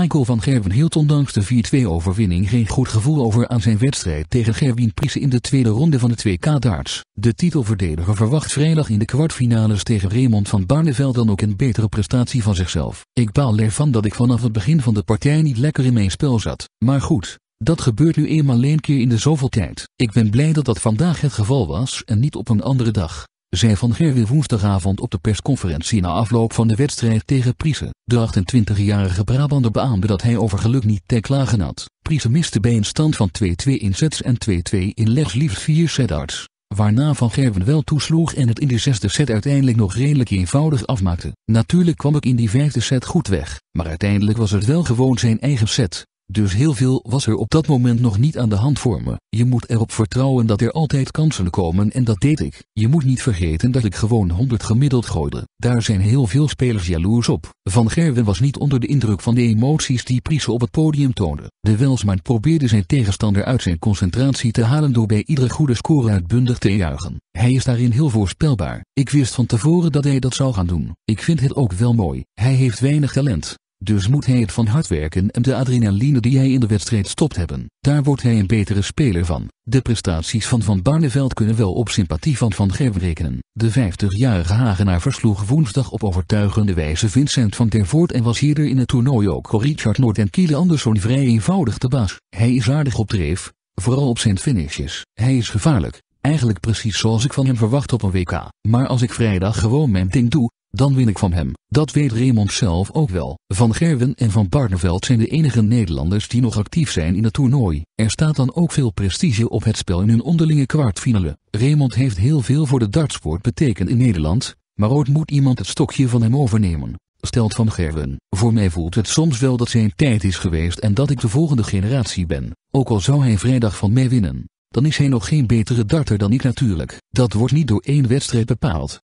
Michael van Gerwen hield ondanks de 4-2 overwinning geen goed gevoel over aan zijn wedstrijd tegen Gerwin Priese in de tweede ronde van de 2K darts. De titelverdediger verwacht vrijdag in de kwartfinales tegen Raymond van Barneveld dan ook een betere prestatie van zichzelf. Ik baal ervan dat ik vanaf het begin van de partij niet lekker in mijn spel zat, maar goed. Dat gebeurt nu eenmaal één keer in de zoveel tijd. Ik ben blij dat dat vandaag het geval was en niet op een andere dag. Zij Van Gerwen woensdagavond op de persconferentie na afloop van de wedstrijd tegen Priese. De 28-jarige Brabander beaamde dat hij over geluk niet te klagen had. Priese miste bij een stand van 2-2 in sets en 2-2 in legs liefst 4 setarts, waarna Van Gerwen wel toesloeg en het in de zesde set uiteindelijk nog redelijk eenvoudig afmaakte. Natuurlijk kwam ik in die vijfde set goed weg, maar uiteindelijk was het wel gewoon zijn eigen set. Dus heel veel was er op dat moment nog niet aan de hand voor me. Je moet erop vertrouwen dat er altijd kansen komen en dat deed ik. Je moet niet vergeten dat ik gewoon 100 gemiddeld gooide. Daar zijn heel veel spelers jaloers op. Van Gerwen was niet onder de indruk van de emoties die Priese op het podium toonde. De Welsman probeerde zijn tegenstander uit zijn concentratie te halen door bij iedere goede score uitbundig te juichen. Hij is daarin heel voorspelbaar. Ik wist van tevoren dat hij dat zou gaan doen. Ik vind het ook wel mooi. Hij heeft weinig talent, dus moet hij het van hard werken en de adrenaline die hij in de wedstrijd stopt hebben. Daar wordt hij een betere speler van. De prestaties van Van Barneveld kunnen wel op sympathie van Van Gerwen rekenen. De 50-jarige Hagenaar versloeg woensdag op overtuigende wijze Vincent van der Voort en was hierder in het toernooi ook Richard Noord en Kiele Anderson vrij eenvoudig te baas. Hij is aardig op dreef, vooral op zijn finishes. Hij is gevaarlijk, eigenlijk precies zoals ik van hem verwacht op een WK. Maar als ik vrijdag gewoon mijn ding doe, dan win ik van hem. Dat weet Raymond zelf ook wel. Van Gerwen en Van Barneveld zijn de enige Nederlanders die nog actief zijn in het toernooi. Er staat dan ook veel prestige op het spel in hun onderlinge kwartfinale. Raymond heeft heel veel voor de dartsport betekend in Nederland, maar ooit moet iemand het stokje van hem overnemen. Stelt Van Gerwen, voor mij voelt het soms wel dat zijn tijd is geweest en dat ik de volgende generatie ben. Ook al zou hij vrijdag van mij winnen, dan is hij nog geen betere darter dan ik natuurlijk. Dat wordt niet door één wedstrijd bepaald.